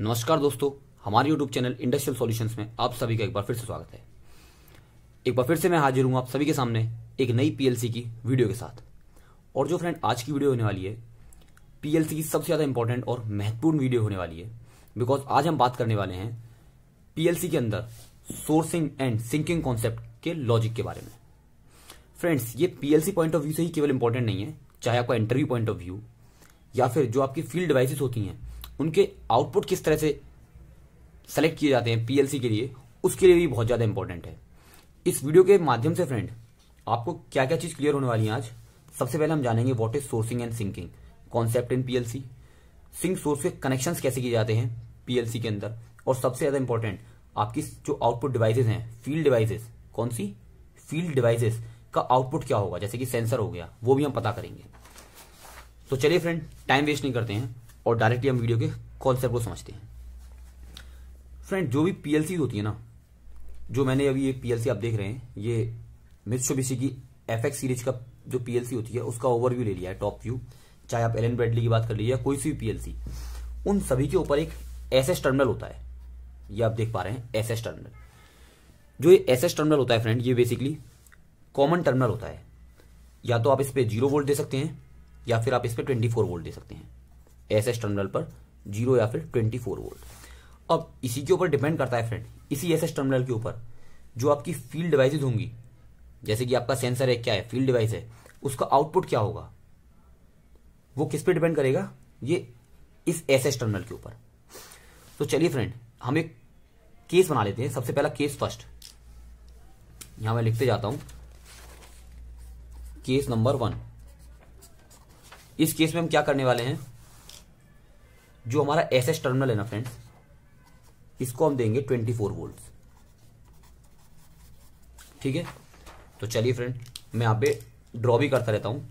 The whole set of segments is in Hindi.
नमस्कार दोस्तों हमारे YouTube चैनल इंडस्ट्रियल सॉल्यूशंस में आप सभी का एक बार फिर से स्वागत है एक बार फिर से मैं हाजिर हूं आप सभी के सामने एक नई पीएलसी की वीडियो के साथ और जो फ्रेंड आज की वीडियो होने वाली है पीएलसी की सबसे ज़्यादा इंपॉर्टेंट और महत्वपूर्ण वीडियो होने वाली है बिकॉज आज हम बात करने वाले हैं पीएलसी के अंदर सोर्सिंग एंड सिंकिंग कॉन्सेप्ट के लॉजिक के बारे में फ्रेंड्स ये पीएलसी पॉइंट ऑफ व्यू से ही केवल इंपॉर्टेंट नहीं है चाहे आपका इंटरव्यू पॉइंट ऑफ व्यू या फिर जो आपकी फील्ड डिवाइसेस होती हैं उनके आउटपुट किस तरह से सेलेक्ट किए जाते हैं पीएलसी के लिए उसके लिए भी बहुत ज़्यादा इंपॉर्टेंट है इस वीडियो के माध्यम से फ्रेंड आपको क्या क्या चीज़ क्लियर होने वाली है आज सबसे पहले हम जानेंगे what is sourcing and sinking concept in PLC sink source के कनेक्शन कैसे किए जाते हैं पीएलसी के अंदर और सबसे ज्यादा इंपॉर्टेंट आपकी जो आउटपुट डिवाइसेज हैं फील्ड डिवाइसेज कौन सी फील्ड डिवाइसेज का आउटपुट क्या होगा जैसे कि सेंसर हो गया वो भी हम पता करेंगे तो चलिए फ्रेंड टाइम वेस्ट नहीं करते हैं और डायरेक्टली हम वीडियो के कॉन्सेप्ट को समझते हैं फ्रेंड जो भी पीएलसी होती है ना जो मैंने अभी ये पीएलसी आप देख रहे हैं ये मिशोबीसी की एफ सीरीज का जो पीएलसी होती है उसका ओवरव्यू ले लिया है टॉप व्यू चाहे आप एलन ब्रेडली की बात कर लीजिए या कोई सी भी पीएलसी उन सभी के ऊपर एक एस टर्मिनल होता है ये आप देख पा रहे हैं एस टर्मिनल जो ये एस टर्मिनल होता है फ्रेंड ये बेसिकली कॉमन टर्मिनल होता है या तो आप इस पर जीरो वोल्ट दे सकते हैं या फिर आप इस पर ट्वेंटी फोर वोल्ट दे सकते हैं एस एस टर्मिनल पर जीरो या फिर ट्वेंटी फोर वोल्ट अब इसी के ऊपर डिपेंड करता है फ्रेंड इसी एस एस टर्मिनल के ऊपर जो आपकी फील्ड डिवाइसेज होंगी जैसे कि आपका सेंसर है क्या है फील्ड डिवाइस है उसका आउटपुट क्या होगा वो किस पे डिपेंड करेगा ये इस एस एस टर्मिनल के ऊपर तो चलिए फ्रेंड हम एक केस बना लेते हैं सबसे पहला केस फर्स्ट यहां मैं लिखते जाता हूं केस नंबर वन इस केस में हम क्या करने वाले हैं जो हमारा एस एस टर्मिनल है ना फ्रेंड्स इसको हम देंगे ट्वेंटी फोर वोल्ट ठीक है तो चलिए फ्रेंड मैं यहाँ पे ड्रॉ भी करता रहता हूँ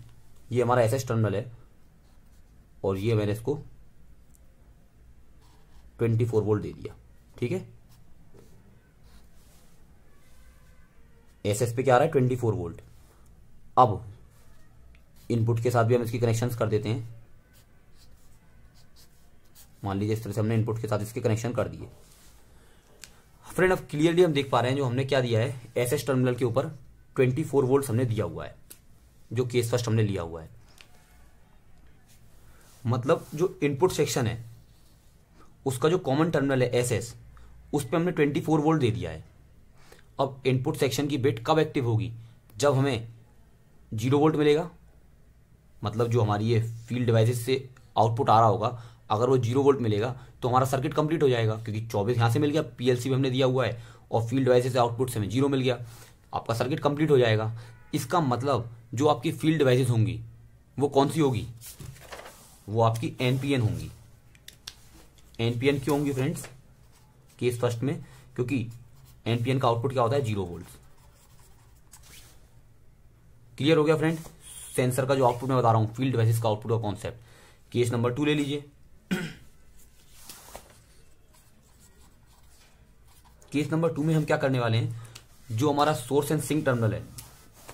ये हमारा एस एस टर्मिनल है और ये मैंने इसको ट्वेंटी फोर वोल्ट दे दिया ठीक है एस एस पे क्या आ रहा है ट्वेंटी फोर वोल्ट अब इनपुट के साथ भी हम इसकी कनेक्शंस कर देते हैं मान लीजिए इस तरह से हमने इनपुट के साथ इसके कनेक्शन कर दिए फ्रेंड अब क्लियरली हम देख पा रहे हैं जो हमने क्या दिया है एस एस टर्मिनल के ऊपर ट्वेंटी फोर वोल्ट हमने दिया हुआ है जो केस फर्स्ट हमने लिया हुआ है मतलब जो इनपुट सेक्शन है उसका जो कॉमन टर्मिनल है एस एस उस पर हमने ट्वेंटी फोर वोल्ट दे दिया है अब इनपुट सेक्शन की बेट कब एक्टिव होगी जब हमें जीरो वोल्ट मिलेगा मतलब जो हमारी ये फील्ड डिवाइसेस से आउटपुट आ रहा होगा अगर वो जीरो वोल्ट मिलेगा तो हमारा सर्किट कंप्लीट हो जाएगा क्योंकि चौबीस यहाँ से मिल गया पीएलसी भी हमने दिया हुआ है और फील्ड डिवाइसेस आउटपुट से हमें जीरो मिल गया आपका सर्किट कंप्लीट हो जाएगा इसका मतलब जो आपकी फील्ड डिवाइसेस होंगी वो कौन सी होगी वो आपकी एनपीएन होंगी एनपीएन क्यों होंगी फ्रेंड्स केस फर्स्ट में क्योंकि एनपीएन का आउटपुट क्या होता है जीरो वोल्ट क्लियर हो गया फ्रेंड सेंसर का जो आउटपुट मैं बता रहा हूं फील्ड डिवाइसेस का आउटपुट का कॉन्सेप्ट केस नंबर टू ले लीजिए केस नंबर टू में हम क्या करने वाले हैं जो हमारा सोर्स एंड सिंक टर्मिनल है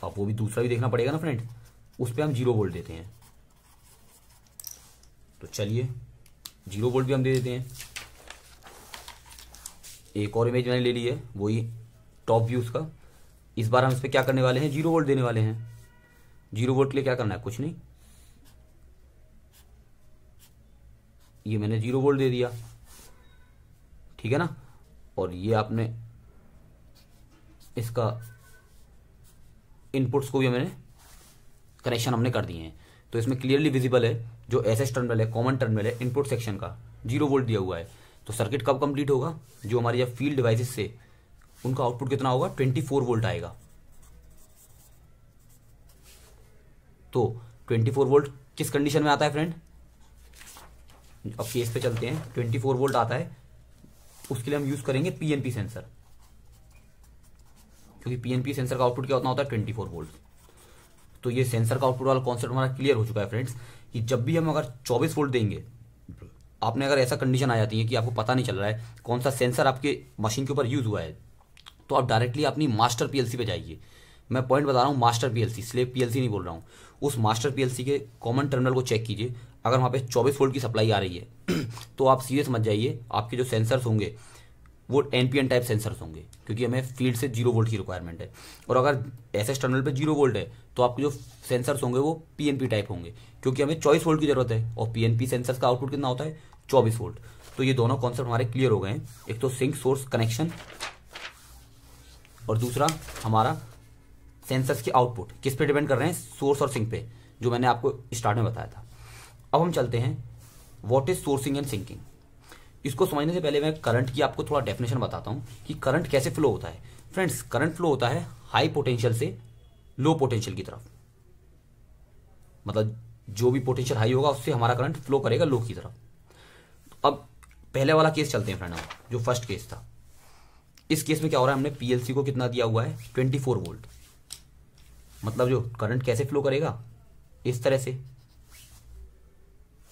आप वो भी दूसरा भी देखना पड़ेगा ना फ्रेंड उस पर हम जीरो वोल्ट देते हैं तो चलिए जीरो वोल्ट भी हम दे देते हैं एक और इमेज मैंने ले ली है वही टॉप व्यू उसका इस बार हम इस पर क्या करने वाले हैं जीरो वोल्ट देने वाले हैं जीरो वोल्ट के लिए क्या करना है कुछ नहीं ये मैंने जीरो वोल्ट दे दिया ठीक है ना और ये आपने इसका इनपुट्स को भी मैंने कनेक्शन हमने कर दिए हैं तो इसमें क्लियरली विजिबल है जो एस एस टर्मिनल है कॉमन टर्मिनल है इनपुट सेक्शन का जीरो वोल्ट दिया हुआ है तो सर्किट कब कंप्लीट होगा जो हमारे यहाँ फील्ड डिवाइसेस से उनका आउटपुट कितना होगा ट्वेंटी फोर वोल्ट आएगा तो ट्वेंटी फोर वोल्ट किस कंडीशन में आता है फ्रेंड अब केस पे चलते हैं ट्वेंटी फोर वोल्ट आता है उसके लिए हम यूज करेंगे पीएनपी सेंसर क्योंकि पीएनपी सेंसर का आउटपुट क्या होता है ट्वेंटी फोर वोल्ट तो ये सेंसर का आउटपुट वाला कॉन्सेप्ट हमारा क्लियर हो चुका है फ्रेंड्स कि जब भी हम अगर चौबीस वोल्ट देंगे आपने अगर ऐसा कंडीशन आ जाती है कि आपको पता नहीं चल रहा है कौन सा सेंसर आपके मशीन के ऊपर यूज हुआ है तो आप डायरेक्टली अपनी मास्टर पीएलसी पे जाइए मैं पॉइंट बता रहा हूँ मास्टर पीएलसी स्लेव पीएलसी नहीं बोल रहा हूँ उस मास्टर पीएलसी के कॉमन टर्मिनल को चेक कीजिए अगर वहाँ पे 24 वोल्ट की सप्लाई आ रही है तो आप सीरियस मत जाइए आपके जो सेंसर्स होंगे वो एनपीएन टाइप सेंसर्स होंगे क्योंकि हमें फील्ड से जीरो वोल्ट की रिक्वायरमेंट है और अगर एस एस टर्मिनल पर जीरो वोल्ट है तो आपके जो सेंसर्स होंगे वो पी एन पी टाइप होंगे क्योंकि हमें चौबीस वोल्ट की जरूरत है और पीएनपी सेंसर्स का आउटपुट कितना होता है चौबीस वोल्ट तो ये दोनों कॉन्सेप्ट हमारे क्लियर हो गए हैं एक तो सिंक सोर्स कनेक्शन और दूसरा हमारा सेंसर्स की आउटपुट किस पे डिपेंड कर रहे हैं सोर्स और सिंक पे जो मैंने आपको स्टार्ट में बताया था अब हम चलते हैं what is sourcing and sinking इसको समझने से पहले मैं करंट की आपको थोड़ा डेफिनेशन बताता हूं कि करंट कैसे फ्लो होता है फ्रेंड्स करंट फ्लो होता है हाई पोटेंशियल से लो पोटेंशियल की तरफ मतलब जो भी पोटेंशियल हाई होगा उससे हमारा करंट फ्लो करेगा लो की तरफ अब पहले वाला केस चलते हैं फ्रेंड हम जो फर्स्ट केस था इस केस में क्या हो रहा है हमने पीएलसी को कितना दिया हुआ है 24 वोल्ट मतलब जो करंट कैसे फ्लो करेगा इस तरह से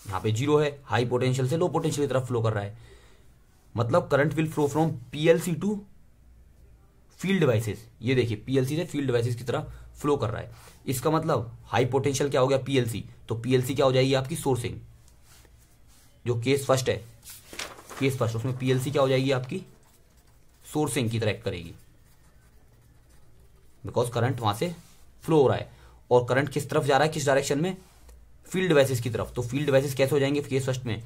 यहां पे जीरो है हाई पोटेंशियल से लो पोटेंशियल की तरफ फ्लो कर रहा है मतलब current will flow from PLC to field devices ये देखिए पीएलसी से फील्ड डिवाइसेस की तरफ फ्लो कर रहा है इसका मतलब हाई पोटेंशियल क्या हो गया पीएलसी तो पीएलसी क्या हो जाएगी आपकी सोर्सिंग जो केस फर्स्ट है केस फर्स्ट उसमें पीएलसी क्या हो जाएगी आपकी सोर्सिंग की तरह करेगी बिकॉज करंट वहां से फ्लो हो रहा है और करंट किस तरफ जा रहा है किस डायरेक्शन में फील्ड डिवाइसेस की तरफ तो फील्ड डिवाइसेस कैसे हो जाएंगे केस फर्स्ट में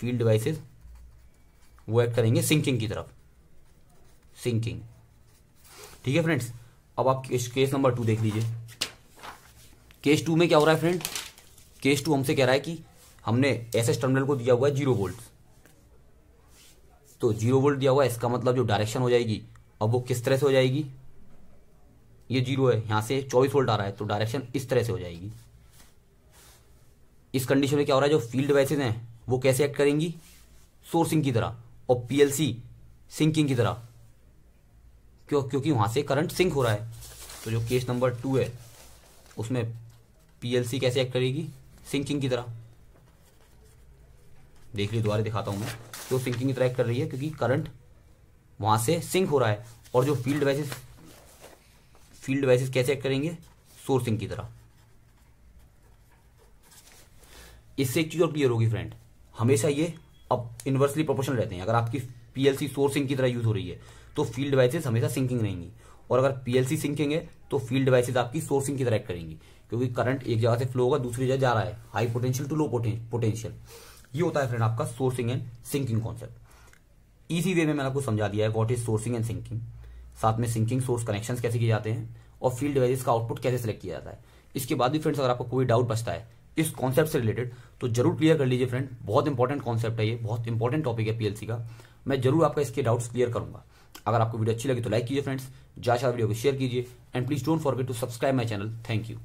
फील्ड डिवाइसेस वो एक्ट करेंगे सिंकिंग की तरफ सिंकिंग ठीक है फ्रेंड्स अब आप केस नंबर टू देख लीजिए केस टू में क्या हो रहा है फ्रेंड केस टू हमसे कह रहा है कि हमने एस एस टर्मिनल को दिया हुआ है जीरो वोल्ट तो जीरो वोल्ट दिया हुआ है इसका मतलब जो डायरेक्शन हो जाएगी अब वो किस तरह से हो जाएगी ये जीरो है यहां से चौबीस वोल्ट आ रहा है तो डायरेक्शन इस तरह से हो जाएगी इस कंडीशन में क्या हो रहा है जो फील्ड डिवाइसेज हैं वो कैसे एक्ट करेंगी सोर्सिंग की तरह और पीएलसी सिंकिंग की तरह क्यों क्योंकि वहां से करंट सिंक हो रहा है तो जो केस नंबर टू है उसमें पीएलसी कैसे एक्ट करेगी सिंकिंग की तरह देख लीजिए दोबारा दिखाता हूं मैं तो सिंकिंग की तरह एक्ट कर रही है क्योंकि करंट वहां से सिंक हो रहा है और जो फील्ड वैसे फील्ड डिवाइसेस कैसे एक्ट करेंगे सोर्सिंग की तरह इससे एक चीज और क्लियर होगी फ्रेंड हमेशा ये अब इनवर्सली प्रोपोर्शनल रहते हैं अगर आपकी पीएलसी सोर्सिंग की तरह यूज हो रही है तो फील्ड डिवाइसेस हमेशा सिंकिंग रहेंगी और अगर पीएलसी सिंकिंग है तो फील्ड डिवाइसेस आपकी सोर्सिंग की तरह एक्ट करेंगी क्योंकि करंट एक जगह से फ्लो होगा दूसरी जगह जा रहा है high potential to low potential ये होता है फ्रेंड आपका सोर्सिंग एंड सिंकिंग कॉन्सेप्ट इसी वे में मैंने आपको समझा दिया है what is sourcing and sinking साथ में सिंकिंग सोर्स कनेक्शन कैसे किए जाते हैं और फील्ड डिवाइस का आउटपुट कैसे सिलेक्ट किया जाता है इसके बाद भी फ्रेंड्स अगर आपको कोई डाउट बचता है इस कॉन्सेप्ट से रिलेटेड तो जरूर क्लियर कर लीजिए फ्रेंड बहुत इंपॉर्टेंट कॉन्सेप्ट है ये बहुत इंपॉर्टेंट टॉपिक है पीएलसी का मैं जरूर आपका इसके डाउट्स क्लियर करूंगा अगर आपको वीडियो अच्छी लगी तो लाइक कीजिए फ्रेंड्स ज्यादा वीडियो को शेयर कीजिए and please don't forget to subscribe my channel thank you